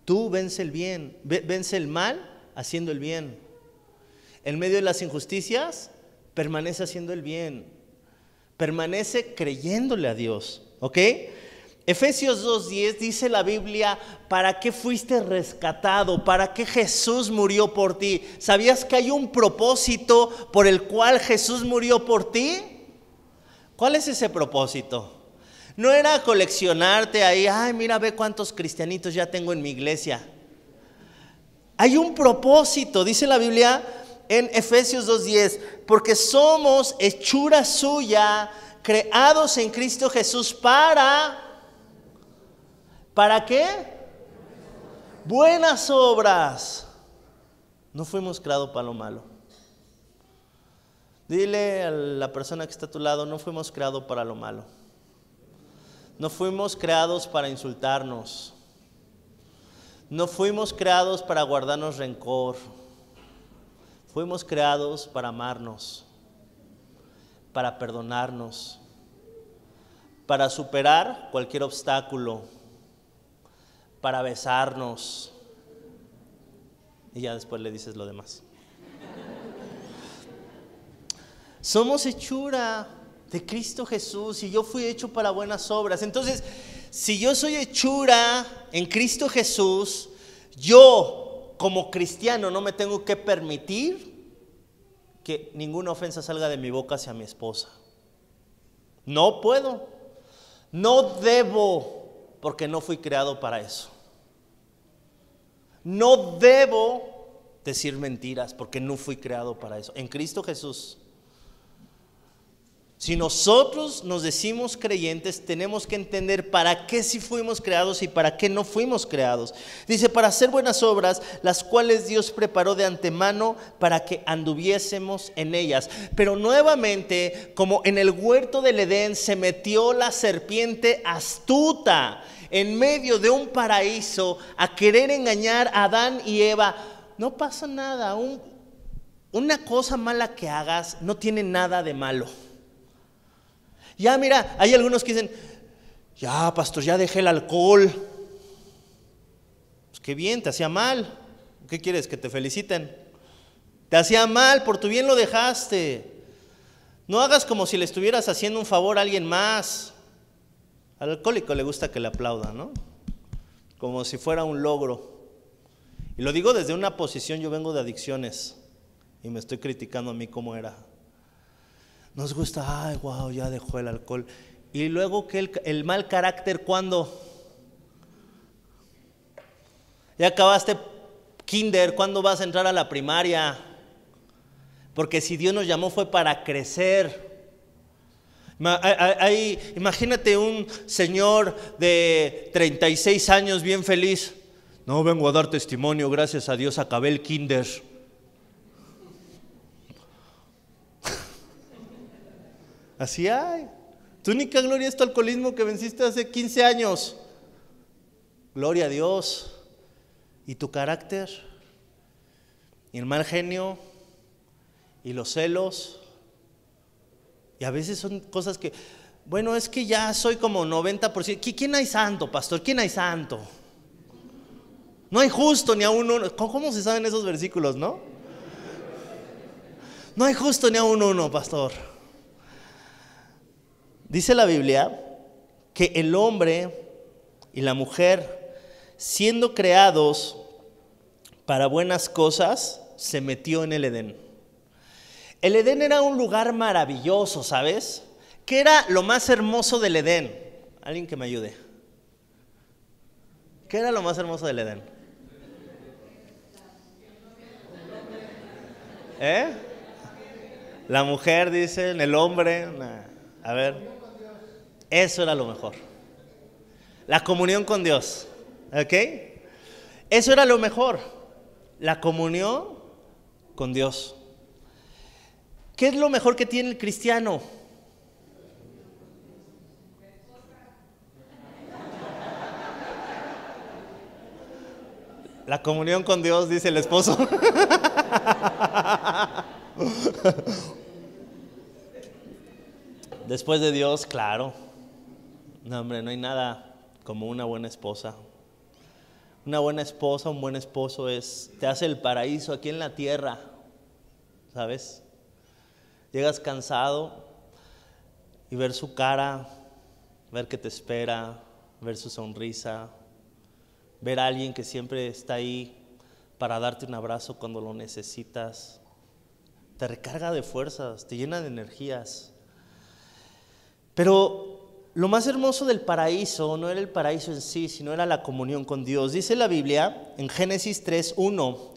Tú vence el bien, vence el mal haciendo el bien. En medio de las injusticias, permanece haciendo el bien. Permanece creyéndole a Dios, ¿ok? Efesios 2.10 dice la Biblia, ¿para qué fuiste rescatado? ¿Para qué Jesús murió por ti? ¿Sabías que hay un propósito por el cual Jesús murió por ti? ¿Cuál es ese propósito? No era coleccionarte ahí, ay, mira, ve cuántos cristianitos ya tengo en mi iglesia. Hay un propósito, dice la Biblia en Efesios 2.10, porque somos hechura suya, creados en Cristo Jesús para ¿Para qué? Buenas obras. No fuimos creados para lo malo. Dile a la persona que está a tu lado, no fuimos creados para lo malo. No fuimos creados para insultarnos. No fuimos creados para guardarnos rencor. Fuimos creados para amarnos, para perdonarnos, para superar cualquier obstáculo para besarnos. Y ya después le dices lo demás. Somos hechura de Cristo Jesús y yo fui hecho para buenas obras. Entonces, si yo soy hechura en Cristo Jesús, yo como cristiano no me tengo que permitir que ninguna ofensa salga de mi boca hacia mi esposa. No puedo, no debo, porque no fui creado para eso. No debo decir mentiras porque no fui creado para eso. En Cristo Jesús. Si nosotros nos decimos creyentes, tenemos que entender para qué sí fuimos creados y para qué no fuimos creados. Dice, para hacer buenas obras, las cuales Dios preparó de antemano para que anduviésemos en ellas. Pero nuevamente, como en el huerto del Edén se metió la serpiente astuta en medio de un paraíso a querer engañar a Adán y Eva, no pasa nada. una cosa mala que hagas no tiene nada de malo. Ya mira, hay algunos que dicen, ya pastor, ya dejé el alcohol. Pues qué bien, te hacía mal. ¿Qué quieres? Que te feliciten. Te hacía mal, por tu bien lo dejaste. No hagas como si le estuvieras haciendo un favor a alguien más. Al alcohólico le gusta que le aplaudan, ¿no? Como si fuera un logro. Y lo digo desde una posición, yo vengo de adicciones y me estoy criticando a mí como era. Nos gusta, ay, wow, ya dejó el alcohol. Y luego que el, mal carácter, cuando Ya acabaste kinder, ¿cuándo vas a entrar a la primaria? Porque si Dios nos llamó fue para crecer imagínate un señor de 36 años bien feliz. No vengo a dar testimonio, gracias a Dios a el kinder. Así hay. Tu única gloria es tu alcoholismo que venciste hace 15 años. Gloria a Dios. ¿Y tu carácter? ¿Y el mal genio? ¿Y los celos? Y a veces son cosas que, bueno, es que ya soy como 90%. ¿Quién hay santo, pastor? ¿Quién hay santo? No hay justo ni a uno. ¿Cómo se saben esos versículos, no? No hay justo ni a uno, uno, pastor. Dice la Biblia que el hombre y la mujer, siendo creados para buenas cosas, se metió en el Edén. El Edén era un lugar maravilloso, ¿sabes? ¿Qué era lo más hermoso del Edén? Alguien que me ayude. ¿Qué era lo más hermoso del Edén? ¿Eh? La mujer, dicen, el hombre. A ver, eso era lo mejor. La comunión con Dios. ¿Ok? Eso era lo mejor. La comunión con Dios. ¿Qué es lo mejor que tiene el cristiano? La comunión con Dios, dice el esposo. Después de Dios, claro. No, hombre, no hay nada como una buena esposa. Una buena esposa, un buen esposo es, te hace el paraíso aquí en la tierra, ¿sabes? Llegas cansado y ver su cara, ver que te espera, ver su sonrisa, ver a alguien que siempre está ahí para darte un abrazo cuando lo necesitas. Te recarga de fuerzas, te llena de energías. Pero lo más hermoso del paraíso no era el paraíso en sí, sino era la comunión con Dios. Dice la Biblia en Génesis 3.1,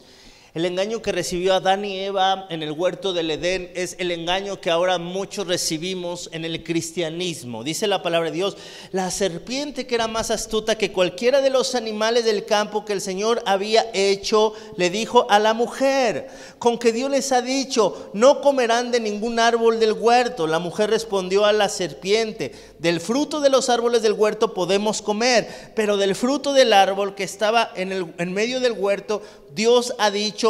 el engaño que recibió Adán y Eva en el huerto del Edén es el engaño que ahora muchos recibimos en el cristianismo. Dice la palabra de Dios, la serpiente que era más astuta que cualquiera de los animales del campo que el Señor había hecho, le dijo a la mujer, con que Dios les ha dicho, no comerán de ningún árbol del huerto. La mujer respondió a la serpiente, del fruto de los árboles del huerto podemos comer, pero del fruto del árbol que estaba en, el, en medio del huerto, Dios ha dicho,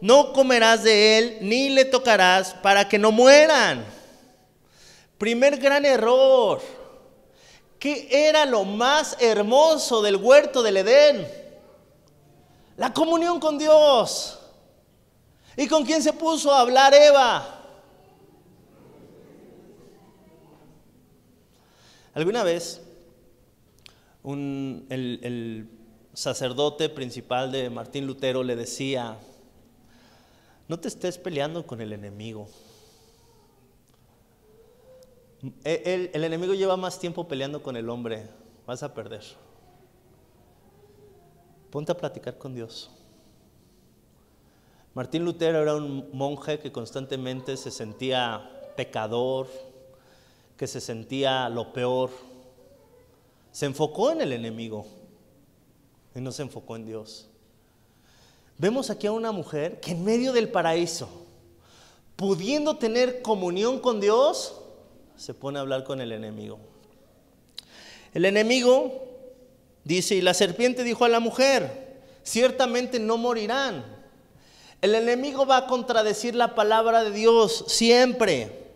no comerás de él ni le tocarás para que no mueran. Primer gran error. ¿Qué era lo más hermoso del huerto del Edén? La comunión con Dios. ¿Y con quién se puso a hablar Eva? Alguna vez, el sacerdote principal de Martín Lutero le decía no te estés peleando con el enemigo. E, el, enemigo lleva más tiempo peleando con el hombre. Vas a perder. Ponte a platicar con Dios. Martín Lutero era un monje que constantemente se sentía pecador, que se sentía lo peor. Se enfocó en el enemigo y no se enfocó en Dios. Vemos aquí a una mujer que en medio del paraíso, pudiendo tener comunión con Dios, se pone a hablar con el enemigo. El enemigo dice, y la serpiente dijo a la mujer, ciertamente no morirán. El enemigo va a contradecir la palabra de Dios siempre.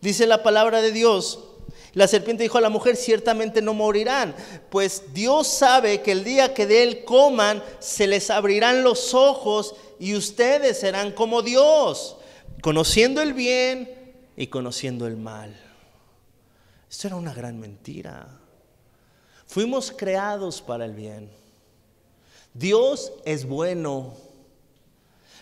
Dice la palabra de Dios la serpiente dijo a la mujer, ciertamente no morirán, pues Dios sabe que el día que de él coman, se les abrirán los ojos y ustedes serán como Dios, conociendo el bien y conociendo el mal. Esto era una gran mentira. Fuimos creados para el bien. Dios es bueno.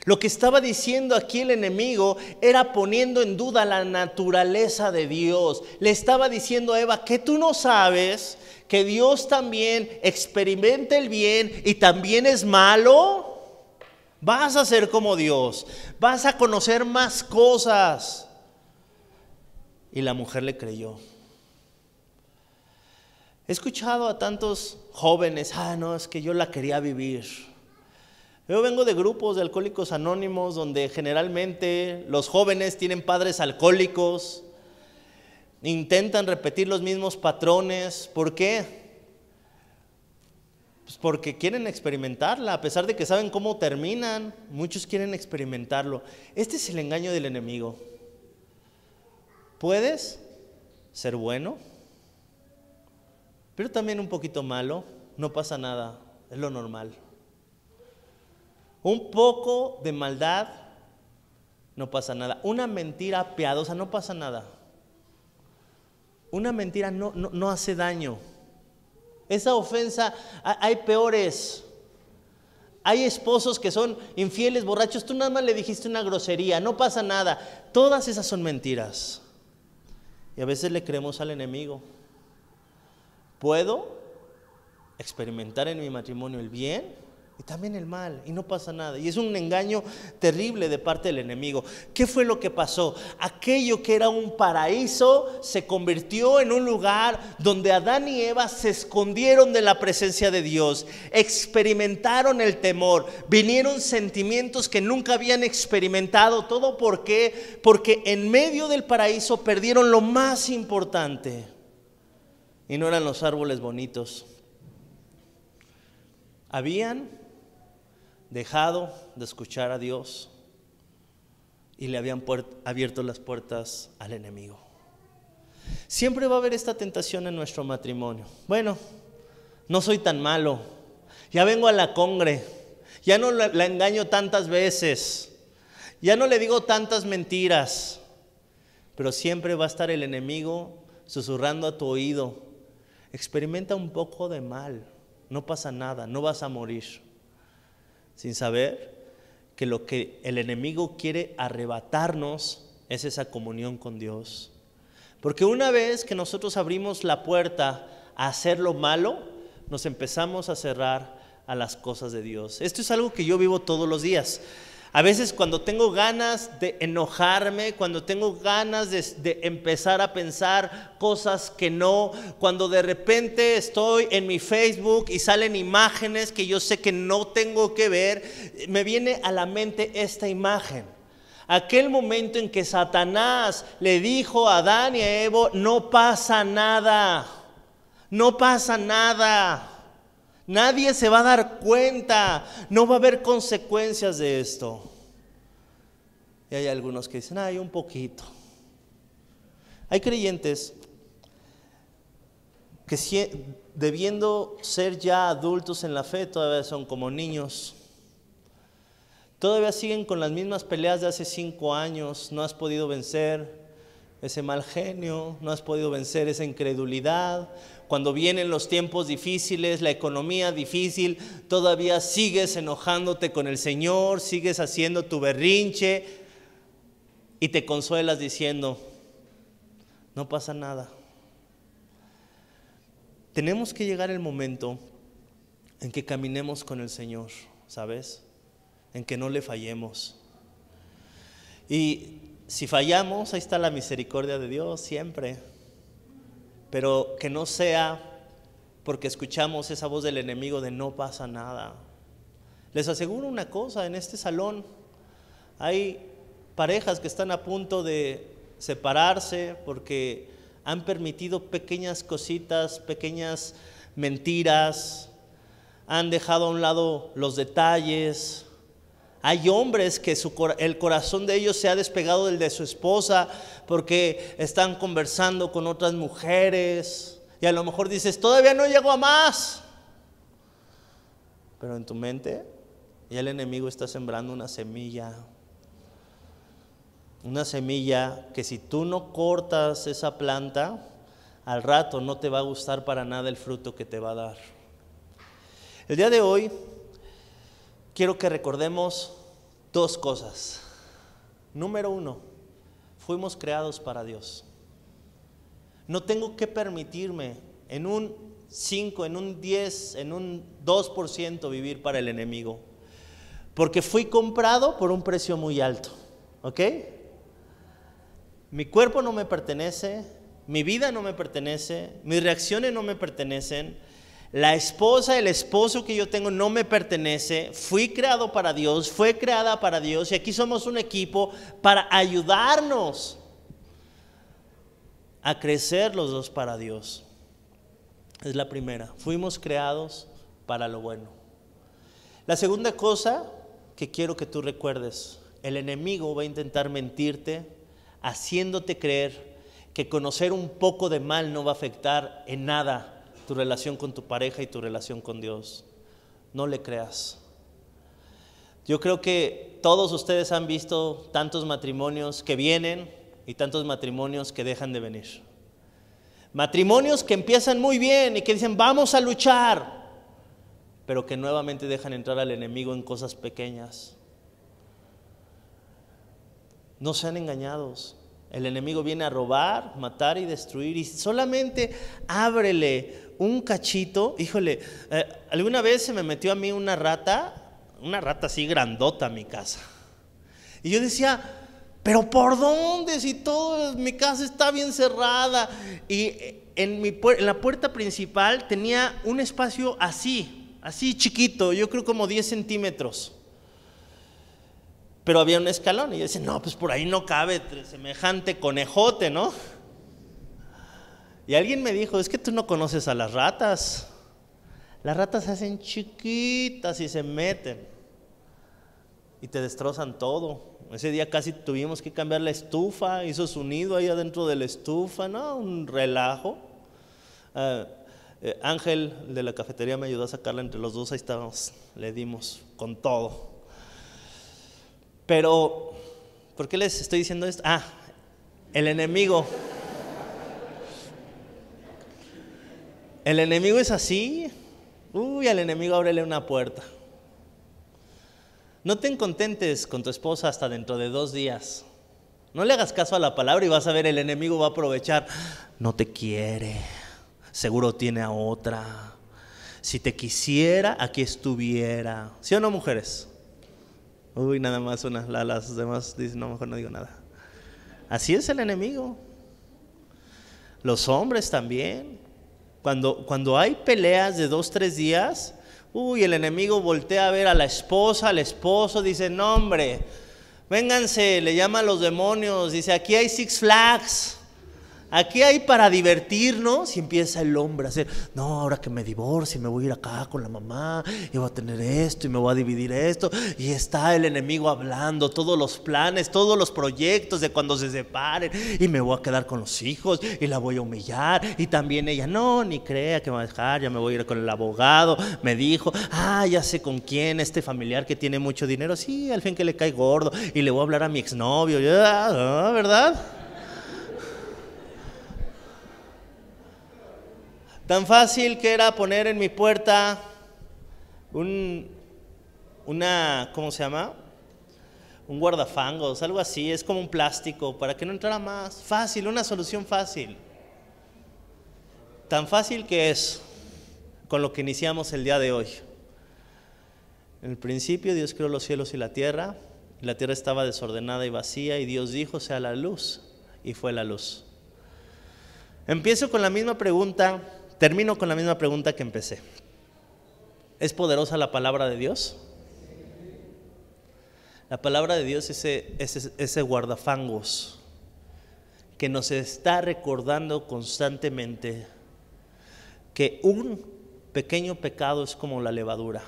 Lo que estaba diciendo aquí el enemigo era poniendo en duda la naturaleza de Dios. Le estaba diciendo a Eva que tú no sabes que Dios también experimenta el bien y también es malo. Vas a ser como Dios, vas a conocer más cosas. Y la mujer le creyó. He escuchado a tantos jóvenes, ah, no, es que yo la quería vivir. Yo vengo de grupos de alcohólicos anónimos donde generalmente los jóvenes tienen padres alcohólicos, intentan repetir los mismos patrones. ¿Por qué? Pues porque quieren experimentarla, a pesar de que saben cómo terminan, muchos quieren experimentarlo. Este es el engaño del enemigo. Puedes ser bueno, pero también un poquito malo, no pasa nada, es lo normal. Un poco de maldad, no pasa nada. Una mentira piadosa, no pasa nada. Una mentira no, no hace daño. Esa ofensa, hay peores. Hay esposos que son infieles, borrachos. Tú nada más le dijiste una grosería, no pasa nada. Todas esas son mentiras. Y a veces le creemos al enemigo. Puedo experimentar en mi matrimonio el bien y también el mal, y no pasa nada. Y es un engaño terrible de parte del enemigo. ¿Qué fue lo que pasó? Aquello que era un paraíso se convirtió en un lugar donde Adán y Eva se escondieron de la presencia de Dios, experimentaron el temor, vinieron sentimientos que nunca habían experimentado. ¿Todo por qué? Porque en medio del paraíso perdieron lo más importante. Y no eran los árboles bonitos. Habían dejado de escuchar a Dios y le habían abierto las puertas al enemigo. Siempre va a haber esta tentación en nuestro matrimonio. Bueno, no soy tan malo, ya vengo a la congre, ya no la, la engaño tantas veces, ya no le digo tantas mentiras, pero siempre va a estar el enemigo susurrando a tu oído, experimenta un poco de mal, no pasa nada, no vas a morir sin saber que lo que el enemigo quiere arrebatarnos es esa comunión con Dios. Porque una vez que nosotros abrimos la puerta a hacer lo malo, nos empezamos a cerrar a las cosas de Dios. Esto es algo que yo vivo todos los días. A veces cuando tengo ganas de enojarme, cuando tengo ganas de, empezar a pensar cosas que no, cuando de repente estoy en mi Facebook y salen imágenes que yo sé que no tengo que ver, me viene a la mente esta imagen. Aquel momento en que Satanás le dijo a Adán y a Evo, no pasa nada, no pasa nada. Nadie se va a dar cuenta, no va a haber consecuencias de esto. Y hay algunos que dicen, hay un poquito. Hay creyentes que debiendo ser ya adultos en la fe, todavía son como niños. Todavía siguen con las mismas peleas de hace cinco años, no has podido vencer ese mal genio, no has podido vencer esa incredulidad, cuando vienen los tiempos difíciles, la economía difícil, todavía sigues enojándote con el Señor, sigues haciendo tu berrinche y te consuelas diciendo, no pasa nada. Tenemos que llegar el momento en que caminemos con el Señor, ¿sabes? En que no le fallemos. Y si fallamos, ahí está la misericordia de Dios siempre pero que no sea porque escuchamos esa voz del enemigo de no pasa nada. Les aseguro una cosa, en este salón hay parejas que están a punto de separarse porque han permitido pequeñas cositas, pequeñas mentiras, han dejado a un lado los detalles, hay hombres que el corazón de ellos se ha despegado del de su esposa porque están conversando con otras mujeres y a lo mejor dices, todavía no llego a más. Pero en tu mente ya el enemigo está sembrando una semilla. Una semilla que si tú no cortas esa planta, al rato no te va a gustar para nada el fruto que te va a dar. El día de hoy quiero que recordemos dos cosas. Número uno, fuimos creados para Dios. No tengo que permitirme en un 5, en un 10, en un 2% vivir para el enemigo. Porque fui comprado por un precio muy alto. ¿Ok? Mi cuerpo no me pertenece, mi vida no me pertenece, mis reacciones no me pertenecen, la esposa, el esposo que yo tengo no me pertenece. Fui creado para Dios, fue creada para Dios y aquí somos un equipo para ayudarnos a crecer los dos para Dios. Es la primera. Fuimos creados para lo bueno. La segunda cosa que quiero que tú recuerdes, el enemigo va a intentar mentirte, haciéndote creer que conocer un poco de mal no va a afectar en nada tu relación con tu pareja y tu relación con Dios. No le creas. Yo creo que todos ustedes han visto tantos matrimonios que vienen y tantos matrimonios que dejan de venir. Matrimonios que empiezan muy bien y que dicen vamos a luchar, pero que nuevamente dejan entrar al enemigo en cosas pequeñas. No sean engañados. El enemigo viene a robar, matar y destruir. Y solamente ábrele un cachito, híjole, eh, alguna vez se me metió a mí una rata, una rata así grandota a mi casa. Y yo decía, pero ¿por dónde? Si todo, mi casa está bien cerrada. Y eh, en, en la puerta principal tenía un espacio así, así chiquito, yo creo como 10 centímetros pero había un escalón. Y yo decía, no, pues por ahí no cabe semejante conejote, ¿no? Y alguien me dijo, es que tú no conoces a las ratas. Las ratas se hacen chiquitas y se meten. Y te destrozan todo. Ese día casi tuvimos que cambiar la estufa. Hizo su nido ahí adentro de la estufa, ¿no? Un relajo. Ah, eh, Ángel de la cafetería me ayudó a sacarla entre los dos. Ahí estábamos. Le dimos con todo. Pero, ¿por qué les estoy diciendo esto? Ah, el enemigo. El enemigo es así. Uy, al enemigo ábrele una puerta. No te contentes con tu esposa hasta dentro de dos días. No le hagas caso a la palabra y vas a ver, el enemigo va a aprovechar. No te quiere. Seguro tiene a otra. Si te quisiera, aquí estuviera. ¿Sí o no, mujeres? Uy, nada más unas lalas, las demás dicen, no, mejor no digo nada. Así es el enemigo. Los hombres también. Cuando, hay peleas de dos, tres días, uy, el enemigo voltea a ver a la esposa, al esposo, dice, no hombre, vénganse, le llama a los demonios, dice, aquí hay Six Flags. Aquí hay para divertirnos y empieza el hombre a hacer, no, ahora que me Y me voy a ir acá con la mamá y voy a tener esto y me voy a dividir esto. Y está el enemigo hablando todos los planes, todos los proyectos de cuando se separen y me voy a quedar con los hijos y la voy a humillar. Y también ella, no, ni crea que me va a dejar, ya me voy a ir con el abogado. Me dijo, ah, ya sé con quién, este familiar que tiene mucho dinero, sí, al fin que le cae gordo y le voy a hablar a mi exnovio, Ya, ah, ¿verdad? Tan fácil que era poner en mi puerta un, una, ¿cómo se llama? Un guardafangos, algo así, es como un plástico, para que no entrara más. Fácil, una solución fácil. Tan fácil que es con lo que iniciamos el día de hoy. En el principio Dios creó los cielos y la tierra, la tierra estaba desordenada y vacía, y Dios dijo, sea la luz, y fue la luz. Empiezo con la misma pregunta Termino con la misma pregunta que empecé. ¿Es poderosa la palabra de Dios? La palabra de Dios es ese, guardafangos que nos está recordando constantemente que un pequeño pecado es como la levadura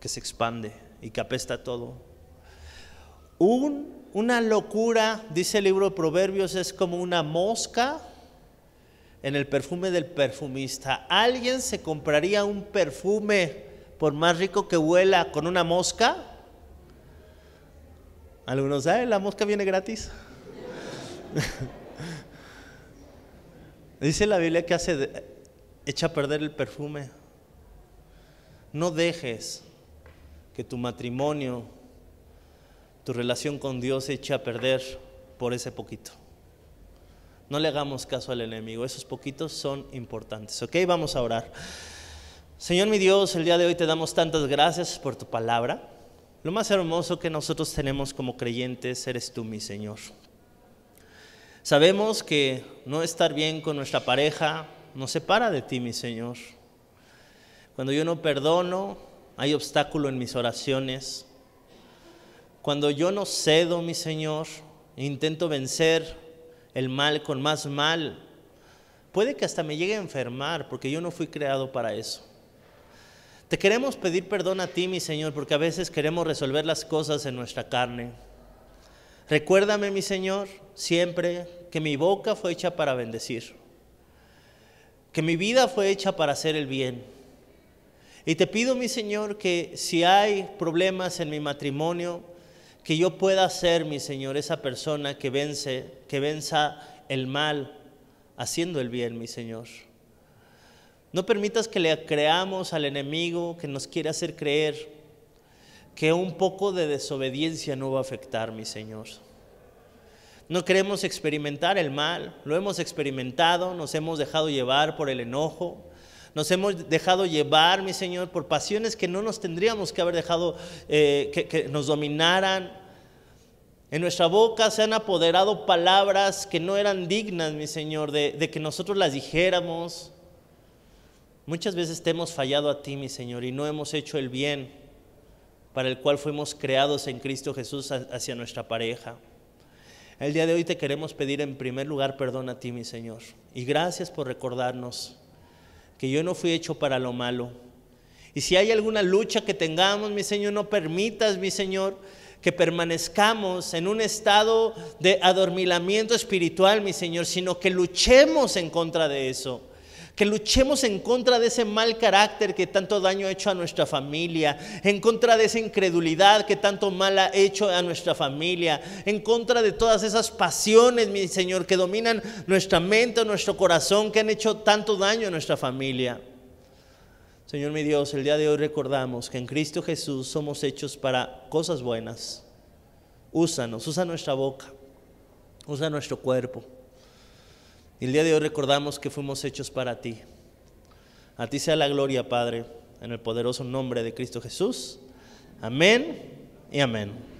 que se expande y que apesta todo. una locura, dice el libro de Proverbios, es como una mosca en el perfume del perfumista. ¿Alguien se compraría un perfume por más rico que huela con una mosca? Algunos, ¿saben? La mosca viene gratis. Dice la Biblia que hace, echa a perder el perfume. No dejes que tu matrimonio, tu relación con Dios se eche a perder por ese poquito. No le hagamos caso al enemigo, esos poquitos son importantes, ¿ok? Vamos a orar. Señor mi Dios, el día de hoy te damos tantas gracias por tu palabra. Lo más hermoso que nosotros tenemos como creyentes eres tú, mi Señor. Sabemos que no estar bien con nuestra pareja nos separa de ti, mi Señor. Cuando yo no perdono, hay obstáculo en mis oraciones. Cuando yo no cedo, mi Señor, intento vencer, el mal con más mal. Puede que hasta me llegue a enfermar porque yo no fui creado para eso. Te queremos pedir perdón a ti, mi Señor, porque a veces queremos resolver las cosas en nuestra carne. Recuérdame, mi Señor, siempre que mi boca fue hecha para bendecir, que mi vida fue hecha para hacer el bien. Y te pido, mi Señor, que si hay problemas en mi matrimonio, que yo pueda ser, mi Señor, esa persona que vence, que venza el mal haciendo el bien, mi Señor. No permitas que le creamos al enemigo que nos quiere hacer creer que un poco de desobediencia no va a afectar, mi Señor. No queremos experimentar el mal, lo hemos experimentado, nos hemos dejado llevar por el enojo, nos hemos dejado llevar, mi Señor, por pasiones que no nos tendríamos que haber dejado eh, que, nos dominaran. En nuestra boca se han apoderado palabras que no eran dignas, mi Señor, de, de, que nosotros las dijéramos. Muchas veces te hemos fallado a ti, mi Señor, y no hemos hecho el bien para el cual fuimos creados en Cristo Jesús hacia nuestra pareja. El día de hoy te queremos pedir en primer lugar perdón a ti, mi Señor, y gracias por recordarnos que yo no fui hecho para lo malo. Y si hay alguna lucha que tengamos, mi Señor, no permitas, mi Señor, que permanezcamos en un estado de adormilamiento espiritual, mi Señor, sino que luchemos en contra de eso que luchemos en contra de ese mal carácter que tanto daño ha hecho a nuestra familia, en contra de esa incredulidad que tanto mal ha hecho a nuestra familia, en contra de todas esas pasiones, mi Señor, que dominan nuestra mente, nuestro corazón, que han hecho tanto daño a nuestra familia. Señor mi Dios, el día de hoy recordamos que en Cristo Jesús somos hechos para cosas buenas. Úsanos, usa nuestra boca, usa nuestro cuerpo y el día de hoy recordamos que fuimos hechos para ti. A ti sea la gloria, Padre, en el poderoso nombre de Cristo Jesús. Amén y amén.